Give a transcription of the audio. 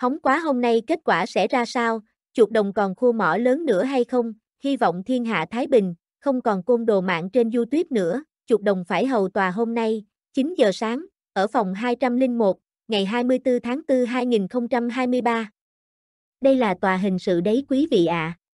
Hóng quá hôm nay kết quả sẽ ra sao, chuột đồng còn khua mỏ lớn nữa hay không, hy vọng thiên hạ Thái Bình, không còn côn đồ mạng trên YouTube nữa, chuột đồng phải hầu tòa hôm nay, 9 giờ sáng, ở phòng 201, ngày 24 tháng 4 2023. Đây là tòa hình sự đấy quý vị ạ. À.